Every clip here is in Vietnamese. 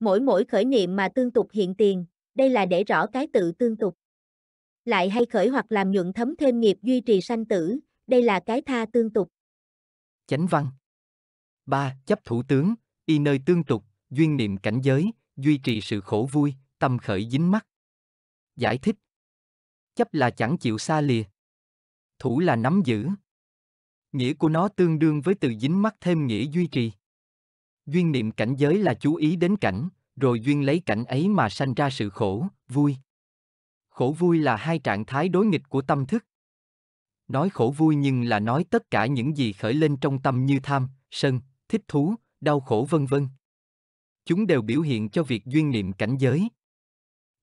Mỗi mỗi khởi niệm mà tương tục hiện tiền, đây là để rõ cái tự tương tục. Lại hay khởi hoặc làm nhuận thấm thêm nghiệp duy trì sanh tử, đây là cái tha tương tục. Chánh văn 3. Chấp thủ tướng, y nơi tương tục, duyên niệm cảnh giới, duy trì sự khổ vui, tâm khởi dính mắt. Giải thích Chấp là chẳng chịu xa lìa. Thủ là nắm giữ. Nghĩa của nó tương đương với từ dính mắt thêm nghĩa duy trì. Duyên niệm cảnh giới là chú ý đến cảnh, rồi duyên lấy cảnh ấy mà sanh ra sự khổ, vui. Khổ vui là hai trạng thái đối nghịch của tâm thức. Nói khổ vui nhưng là nói tất cả những gì khởi lên trong tâm như tham, sân, thích thú, đau khổ vân vân. Chúng đều biểu hiện cho việc duyên niệm cảnh giới.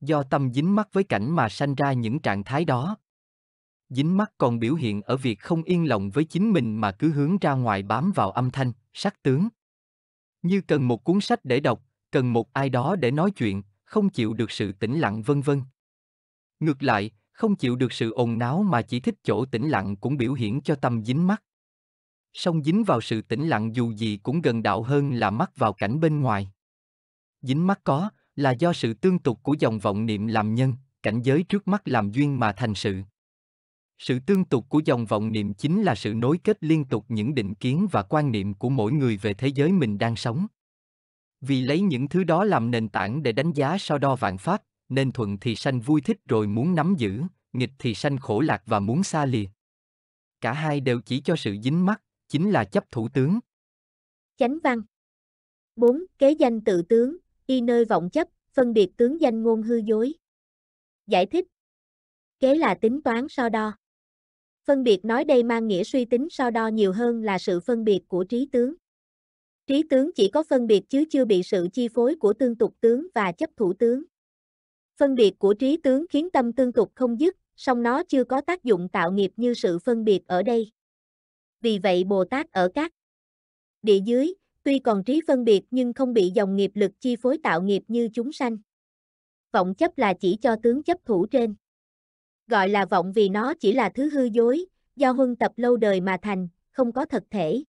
Do tâm dính mắc với cảnh mà sanh ra những trạng thái đó. Dính mắc còn biểu hiện ở việc không yên lòng với chính mình mà cứ hướng ra ngoài bám vào âm thanh, sắc tướng, như cần một cuốn sách để đọc, cần một ai đó để nói chuyện, không chịu được sự tĩnh lặng vân vân. Ngược lại, không chịu được sự ồn náo mà chỉ thích chỗ tĩnh lặng cũng biểu hiện cho tâm dính mắt. Song dính vào sự tĩnh lặng dù gì cũng gần đạo hơn là mắc vào cảnh bên ngoài. Dính mắt có là do sự tương tục của dòng vọng niệm làm nhân, cảnh giới trước mắt làm duyên mà thành sự sự tương tục của dòng vọng niệm chính là sự nối kết liên tục những định kiến và quan niệm của mỗi người về thế giới mình đang sống vì lấy những thứ đó làm nền tảng để đánh giá so đo vạn pháp nên thuận thì sanh vui thích rồi muốn nắm giữ nghịch thì sanh khổ lạc và muốn xa lìa cả hai đều chỉ cho sự dính mắc chính là chấp thủ tướng chánh văn 4. kế danh tự tướng y nơi vọng chấp phân biệt tướng danh ngôn hư dối giải thích kế là tính toán so đo Phân biệt nói đây mang nghĩa suy tính so đo nhiều hơn là sự phân biệt của trí tướng. Trí tướng chỉ có phân biệt chứ chưa bị sự chi phối của tương tục tướng và chấp thủ tướng. Phân biệt của trí tướng khiến tâm tương tục không dứt, song nó chưa có tác dụng tạo nghiệp như sự phân biệt ở đây. Vì vậy Bồ Tát ở các địa dưới, tuy còn trí phân biệt nhưng không bị dòng nghiệp lực chi phối tạo nghiệp như chúng sanh. Vọng chấp là chỉ cho tướng chấp thủ trên. Gọi là vọng vì nó chỉ là thứ hư dối, do huân tập lâu đời mà thành, không có thật thể.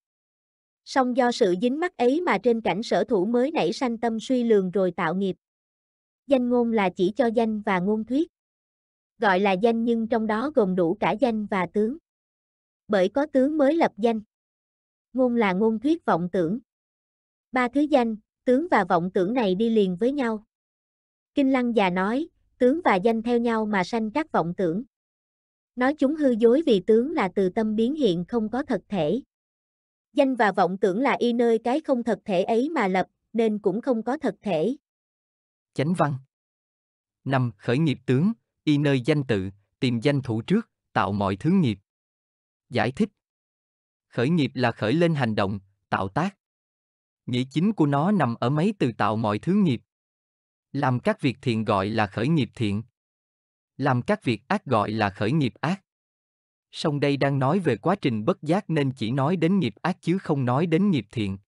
Song do sự dính mắc ấy mà trên cảnh sở thủ mới nảy sanh tâm suy lường rồi tạo nghiệp. Danh ngôn là chỉ cho danh và ngôn thuyết. Gọi là danh nhưng trong đó gồm đủ cả danh và tướng. Bởi có tướng mới lập danh. Ngôn là ngôn thuyết vọng tưởng. Ba thứ danh, tướng và vọng tưởng này đi liền với nhau. Kinh Lăng già nói, tướng và danh theo nhau mà sanh các vọng tưởng. Nói chúng hư dối vì tướng là từ tâm biến hiện không có thật thể. Danh và vọng tưởng là y nơi cái không thật thể ấy mà lập, nên cũng không có thật thể. Chánh văn năm Khởi nghiệp tướng, y nơi danh tự, tìm danh thủ trước, tạo mọi thứ nghiệp. Giải thích Khởi nghiệp là khởi lên hành động, tạo tác. Nghĩa chính của nó nằm ở mấy từ tạo mọi thứ nghiệp, làm các việc thiện gọi là khởi nghiệp thiện. Làm các việc ác gọi là khởi nghiệp ác. Song đây đang nói về quá trình bất giác nên chỉ nói đến nghiệp ác chứ không nói đến nghiệp thiện.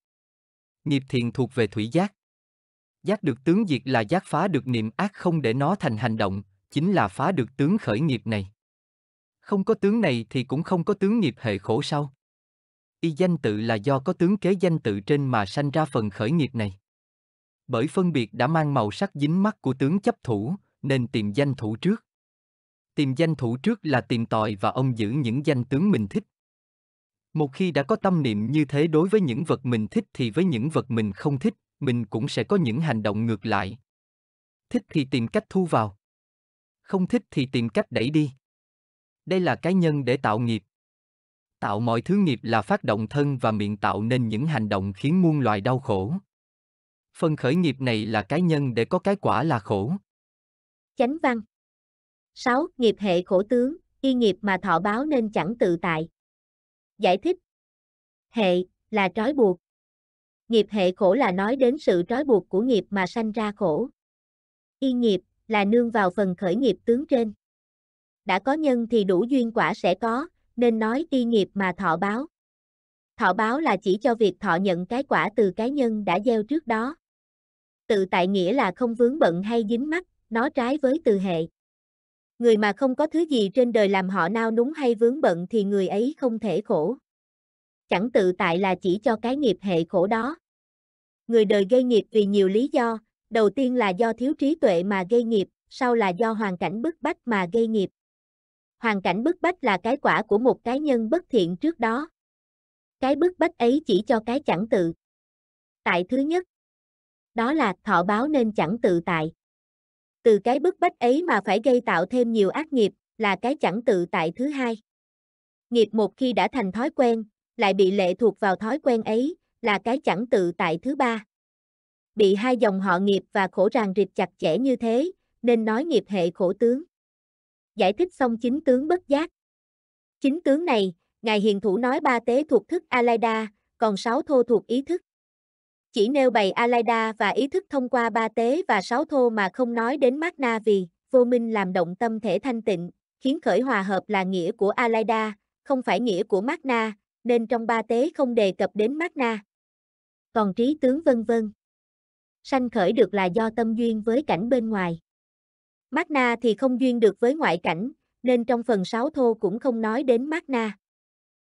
Nghiệp thiện thuộc về thủy giác. Giác được tướng diệt là giác phá được niệm ác không để nó thành hành động, chính là phá được tướng khởi nghiệp này. Không có tướng này thì cũng không có tướng nghiệp hệ khổ sau. Y danh tự là do có tướng kế danh tự trên mà sanh ra phần khởi nghiệp này bởi phân biệt đã mang màu sắc dính mắt của tướng chấp thủ, nên tìm danh thủ trước. Tìm danh thủ trước là tìm tòi và ông giữ những danh tướng mình thích. Một khi đã có tâm niệm như thế đối với những vật mình thích thì với những vật mình không thích, mình cũng sẽ có những hành động ngược lại. Thích thì tìm cách thu vào. Không thích thì tìm cách đẩy đi. Đây là cái nhân để tạo nghiệp. Tạo mọi thứ nghiệp là phát động thân và miệng tạo nên những hành động khiến muôn loài đau khổ phân khởi nghiệp này là cái nhân để có cái quả là khổ. Chánh văn 6. Nghiệp hệ khổ tướng, y nghiệp mà thọ báo nên chẳng tự tại. Giải thích Hệ, là trói buộc. Nghiệp hệ khổ là nói đến sự trói buộc của nghiệp mà sanh ra khổ. Y nghiệp, là nương vào phần khởi nghiệp tướng trên. Đã có nhân thì đủ duyên quả sẽ có, nên nói y nghiệp mà thọ báo. Thọ báo là chỉ cho việc thọ nhận cái quả từ cái nhân đã gieo trước đó tự tại nghĩa là không vướng bận hay dính mắt, nó trái với từ hệ. Người mà không có thứ gì trên đời làm họ nao núng hay vướng bận thì người ấy không thể khổ. Chẳng tự tại là chỉ cho cái nghiệp hệ khổ đó. Người đời gây nghiệp vì nhiều lý do, đầu tiên là do thiếu trí tuệ mà gây nghiệp, sau là do hoàn cảnh bức bách mà gây nghiệp. Hoàn cảnh bức bách là cái quả của một cá nhân bất thiện trước đó. Cái bức bách ấy chỉ cho cái chẳng tự. Tại thứ nhất, đó là thọ báo nên chẳng tự tại. Từ cái bức bách ấy mà phải gây tạo thêm nhiều ác nghiệp, là cái chẳng tự tại thứ hai. Nghiệp một khi đã thành thói quen, lại bị lệ thuộc vào thói quen ấy, là cái chẳng tự tại thứ ba. Bị hai dòng họ nghiệp và khổ ràng rịt chặt chẽ như thế, nên nói nghiệp hệ khổ tướng. Giải thích xong chính tướng bất giác. Chính tướng này, Ngài Hiền Thủ nói ba tế thuộc thức Alaida, còn sáu thô thuộc ý thức chỉ nêu bày Alaida và ý thức thông qua ba tế và sáu thô mà không nói đến mát na vì, vô minh làm động tâm thể thanh tịnh, khiến khởi hòa hợp là nghĩa của Alaida, không phải nghĩa của mát na, nên trong ba tế không đề cập đến mát na. Còn trí tướng vân vân. Sanh khởi được là do tâm duyên với cảnh bên ngoài. Mát na thì không duyên được với ngoại cảnh, nên trong phần sáu thô cũng không nói đến mát na.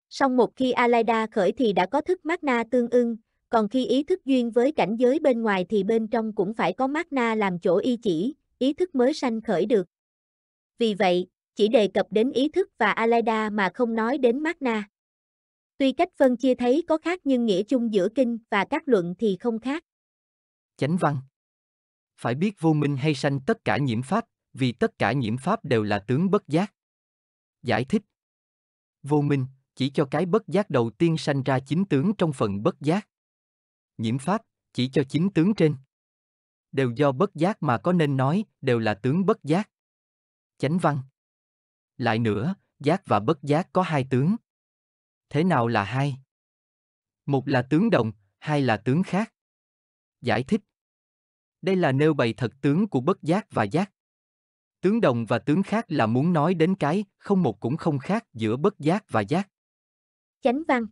Song một khi Alaida khởi thì đã có thức mát na tương ưng, còn khi ý thức duyên với cảnh giới bên ngoài thì bên trong cũng phải có mát na làm chỗ y chỉ, ý thức mới sanh khởi được. Vì vậy, chỉ đề cập đến ý thức và Alaida mà không nói đến mát na. Tuy cách phân chia thấy có khác nhưng nghĩa chung giữa kinh và các luận thì không khác. Chánh văn Phải biết vô minh hay sanh tất cả nhiễm pháp, vì tất cả nhiễm pháp đều là tướng bất giác. Giải thích Vô minh, chỉ cho cái bất giác đầu tiên sanh ra chính tướng trong phần bất giác nhiễm pháp, chỉ cho chính tướng trên. Đều do bất giác mà có nên nói, đều là tướng bất giác. Chánh văn. Lại nữa, giác và bất giác có hai tướng. Thế nào là hai? Một là tướng đồng hai là tướng khác. Giải thích. Đây là nêu bày thật tướng của bất giác và giác. Tướng đồng và tướng khác là muốn nói đến cái không một cũng không khác giữa bất giác và giác. Chánh văn.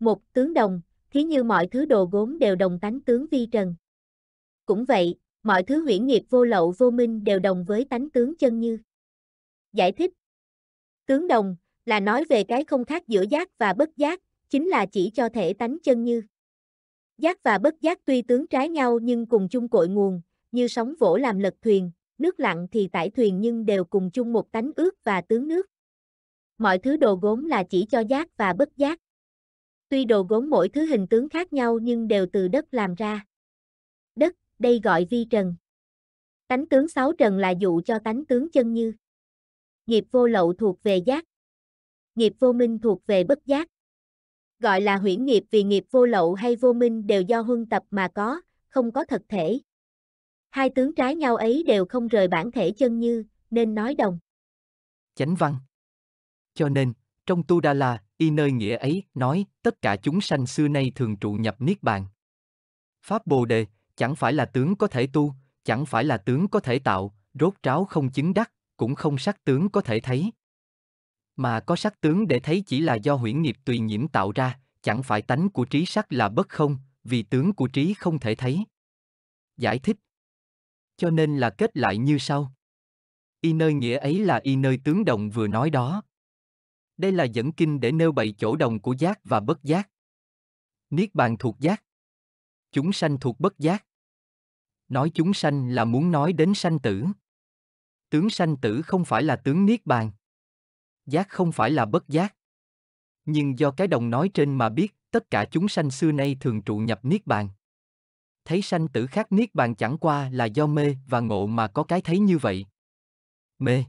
Một tướng đồng, thí như mọi thứ đồ gốm đều đồng tánh tướng vi trần. Cũng vậy, mọi thứ huyễn nghiệp vô lậu vô minh đều đồng với tánh tướng chân như. Giải thích Tướng đồng, là nói về cái không khác giữa giác và bất giác, chính là chỉ cho thể tánh chân như. Giác và bất giác tuy tướng trái nhau nhưng cùng chung cội nguồn, như sóng vỗ làm lật thuyền, nước lặng thì tải thuyền nhưng đều cùng chung một tánh ước và tướng nước. Mọi thứ đồ gốm là chỉ cho giác và bất giác. Tuy đồ gốm mỗi thứ hình tướng khác nhau nhưng đều từ đất làm ra. Đất, đây gọi vi trần. Tánh tướng sáu trần là dụ cho tánh tướng chân như. Nghiệp vô lậu thuộc về giác. Nghiệp vô minh thuộc về bất giác. Gọi là huyễn nghiệp vì nghiệp vô lậu hay vô minh đều do huân tập mà có, không có thật thể. Hai tướng trái nhau ấy đều không rời bản thể chân như, nên nói đồng. Chánh văn. Cho nên, trong Tu Đà La, y nơi nghĩa ấy nói tất cả chúng sanh xưa nay thường trụ nhập niết bàn pháp bồ đề chẳng phải là tướng có thể tu chẳng phải là tướng có thể tạo rốt ráo không chứng đắc cũng không sắc tướng có thể thấy mà có sắc tướng để thấy chỉ là do huyễn nghiệp tùy nhiễm tạo ra chẳng phải tánh của trí sắc là bất không vì tướng của trí không thể thấy giải thích cho nên là kết lại như sau y nơi nghĩa ấy là y nơi tướng động vừa nói đó đây là dẫn kinh để nêu bậy chỗ đồng của giác và bất giác. Niết bàn thuộc giác. Chúng sanh thuộc bất giác. Nói chúng sanh là muốn nói đến sanh tử. Tướng sanh tử không phải là tướng niết bàn. Giác không phải là bất giác. Nhưng do cái đồng nói trên mà biết, tất cả chúng sanh xưa nay thường trụ nhập niết bàn. Thấy sanh tử khác niết bàn chẳng qua là do mê và ngộ mà có cái thấy như vậy. Mê